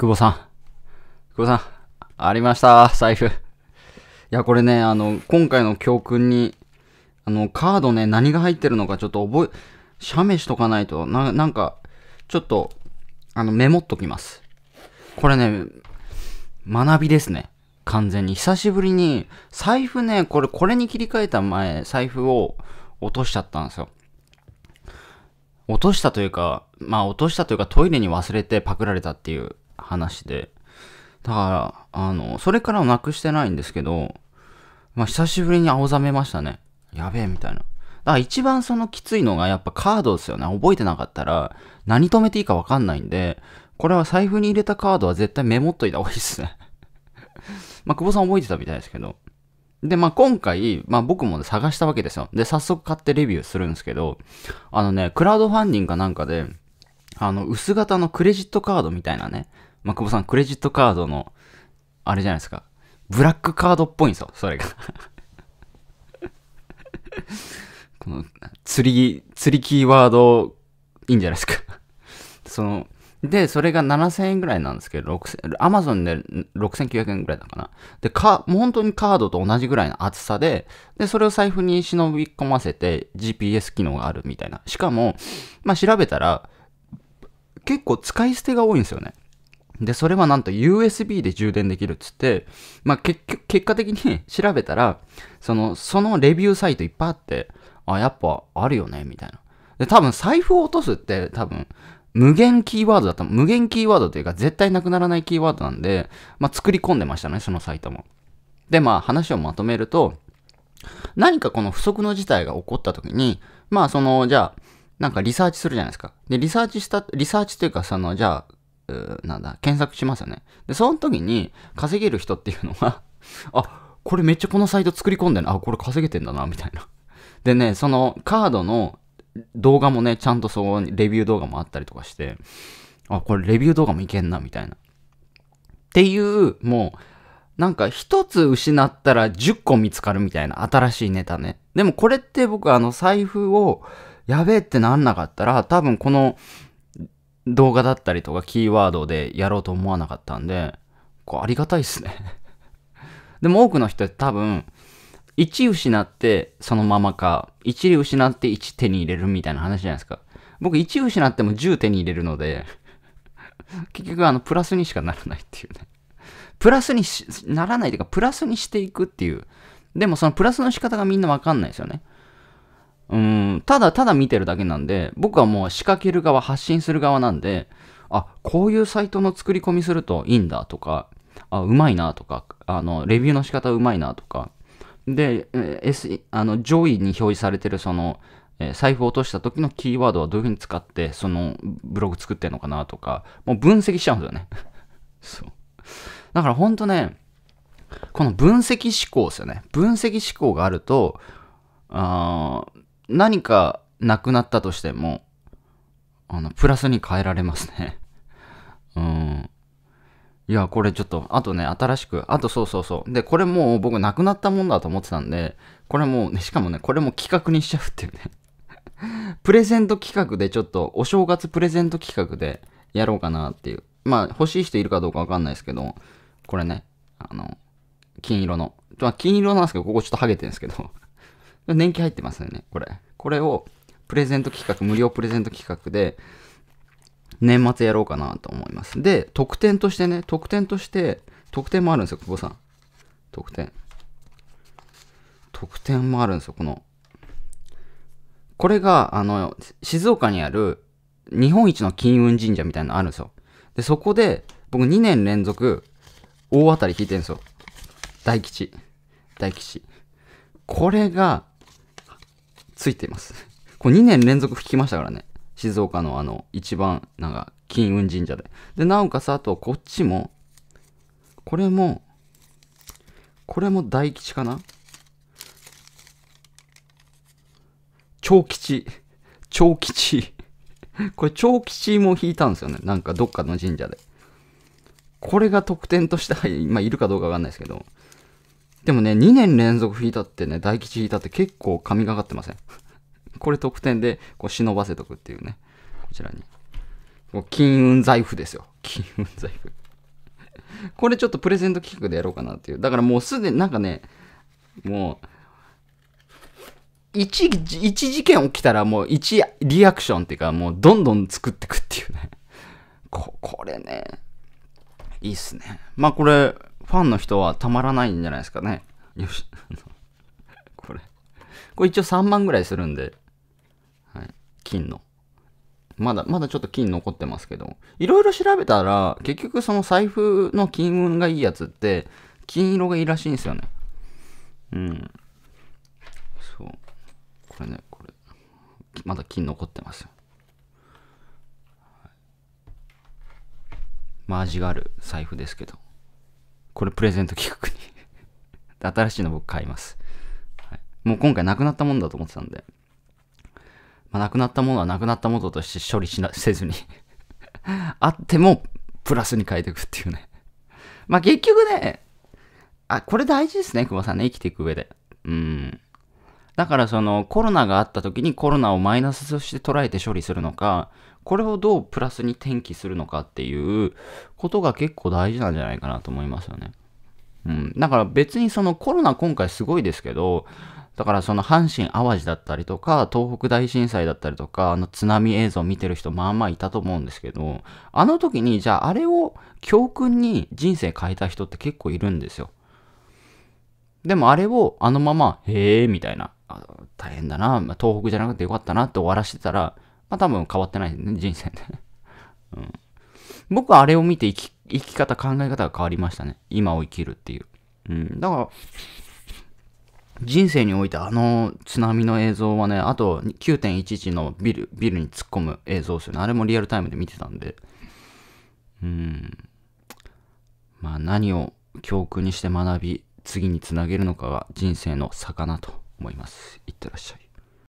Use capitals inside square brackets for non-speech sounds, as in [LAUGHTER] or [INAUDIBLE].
久保さん。久保さん。ありました、財布。いや、これね、あの、今回の教訓に、あの、カードね、何が入ってるのかちょっと覚え、写メしとかないと、な、なんか、ちょっと、あの、メモっときます。これね、学びですね。完全に。久しぶりに、財布ね、これ、これに切り替えた前、財布を落としちゃったんですよ。落としたというか、まあ落としたというかトイレに忘れてパクられたっていう話で。だから、あの、それからはなくしてないんですけど、まあ、久しぶりに青ざめましたね。やべえ、みたいな。だから一番そのきついのがやっぱカードですよね。覚えてなかったら何止めていいかわかんないんで、これは財布に入れたカードは絶対メモっといた方がいいっすね [LAUGHS] まあ、久保さん覚えてたみたいですけど。で、まあ、今回、まあ、僕も、ね、探したわけですよ。で、早速買ってレビューするんですけど、あのね、クラウドファンディングかなんかで、あの、薄型のクレジットカードみたいなね、ま久保さん、クレジットカードの、あれじゃないですか。ブラックカードっぽいんですよ、それが [LAUGHS] この、釣り、釣りキーワード、いいんじゃないですかその、で、それが7000円ぐらいなんですけど、アマゾンで6900円ぐらいだかな。で、か、もう本当にカードと同じぐらいの厚さで、で、それを財布に忍び込ませて GPS 機能があるみたいな。しかも、まあ、調べたら、結構使い捨てが多いんですよね。で、それはなんと USB で充電できるっつって、まあ、結局、結果的に調べたら、その、そのレビューサイトいっぱいあって、あ、やっぱあるよね、みたいな。で、多分財布を落とすって多分、無限キーワードだった。無限キーワードというか、絶対なくならないキーワードなんで、まあ、作り込んでましたね、そのサイトも。で、まあ、話をまとめると、何かこの不測の事態が起こった時に、まあ、その、じゃあ、なんかリサーチするじゃないですか。で、リサーチした、リサーチというか、その、じゃあ、なんだ、検索しますよね。で、その時に稼げる人っていうのは [LAUGHS] あ、これめっちゃこのサイト作り込んでるあ、これ稼げてんだな、みたいな。でね、そのカードの動画もね、ちゃんとそこにレビュー動画もあったりとかして、あ、これレビュー動画もいけんな、みたいな。っていう、もう、なんか一つ失ったら10個見つかるみたいな新しいネタね。でもこれって僕あの財布をやべえってなんなかったら多分この動画だったりとかキーワードでやろうと思わなかったんで、こうありがたいっすね [LAUGHS] でも多くの人多分、1失ってそのままか、1失って1手に入れるみたいな話じゃないですか。僕1失っても10手に入れるので [LAUGHS] 結局あのプラスにしかならないっていうね。プラスにならないというか、プラスにしていくっていう。でもそのプラスの仕方がみんなわかんないですよね。。ただただ見てるだけなんで、僕はもう仕掛ける側、発信する側なんで、あ、こういうサイトの作り込みするといいんだとか、あ、うまいなとか、あの、レビューの仕方うまいなとか、で、S、あの、上位に表示されてるその、え財布を落とした時のキーワードはどういう風に使って、そのブログ作ってんのかなとか、もう分析しちゃうんですよね。[LAUGHS] そう。だからほんとね、この分析思考ですよね。分析思考があると、あ何かなくなったとしても、あの、プラスに変えられますね [LAUGHS] うん。いや、これちょっと、あとね、新しく、あとそうそうそう。で、これもう僕なくなったもんだと思ってたんで、これもう、ね、しかもね、これも企画にしちゃうっていうね [LAUGHS] プレゼント企画でちょっと、お正月プレゼント企画でやろうかなっていう。まあ、欲しい人いるかどうかわかんないですけど、これね、あの、金色の。まあ、金色なんですけど、ここちょっとハゲてるんですけど年季入ってますよね、これ。これを、プレゼント企画、無料プレゼント企画で、年末やろうかなと思います。で、特典としてね、特典として、特典もあるんですよ、久保さん。特典。特典もあるんですよ、この。これが、あの、静岡にある、日本一の金運神社みたいなのあるんですよ。で、そこで、僕2年連続、大当たり引いてるんですよ。大吉。大吉。これが、ついています [LAUGHS] これ2年連続吹きましたからね。静岡のあの、一番、なんか、金運神社で。で、なおかつ、あと、こっちも、これも、これも大吉かな超吉。超吉。[LAUGHS] これ超吉も引いたんですよね。なんかどっかの神社で。これが特典としては、今いるかどうかわかんないですけど、でもね、2年連続引いたってね、大吉引いたって結構神がかってません。[LAUGHS] これ得点でこう忍ばせとくっていうね。こちらに。こう金運財布ですよ。[LAUGHS] 金運財布これちょっとプレゼント企画でやろうかなっていう。だからもうすでになんかね、もう、一、一事件起きたらもう一リアクションっていうかもうどんどん作ってくっていうね。こ、これね、いいっすね。まあこれ、ファンの人はたまらないんじゃないですかね。よし。[LAUGHS] これ。これ一応3万ぐらいするんで。はい。金の。まだ、まだちょっと金残ってますけど。いろいろ調べたら、結局その財布の金運がいいやつって、金色がいいらしいんですよね。うん。そう。これね、これ。まだ金残ってますよ。マージがある財布ですけど。これプレゼント企画に [LAUGHS] 新しいの僕買います、はい。もう今回なくなったもんだと思ってたんで。まあ、なくなったものはなくなったものとして処理しなせずに [LAUGHS] あってもプラスに変えていくっていうねまあ結局ね、あ、これ大事ですね、久保さんね、生きていく上で。うん。だからそのコロナがあった時にコロナをマイナスとして捉えて処理するのか、これをどうプラスに転記するのかっていうことが結構大事なんじゃないかなと思いますよね。うん。だから別にそのコロナ今回すごいですけど、だからその阪神・淡路だったりとか、東北大震災だったりとか、あの津波映像を見てる人まあまあいたと思うんですけど、あの時にじゃああれを教訓に人生変えた人って結構いるんですよ。でもあれをあのまま、へえ、みたいな、大変だな、東北じゃなくてよかったなって終わらしてたら、まあ多分変わってないね、人生で、[LAUGHS] うん。僕はあれを見て生き生き方、考え方が変わりましたね。今を生きるっていう。うん、だから、人生においてあの津波の映像はね、あと9.11のビル、ビルに突っ込む映像ですよね。あれもリアルタイムで見てたんで。うん。まあ何を教訓にして学び、次につなげるのかが人生の魚と思います。いってらっしゃい。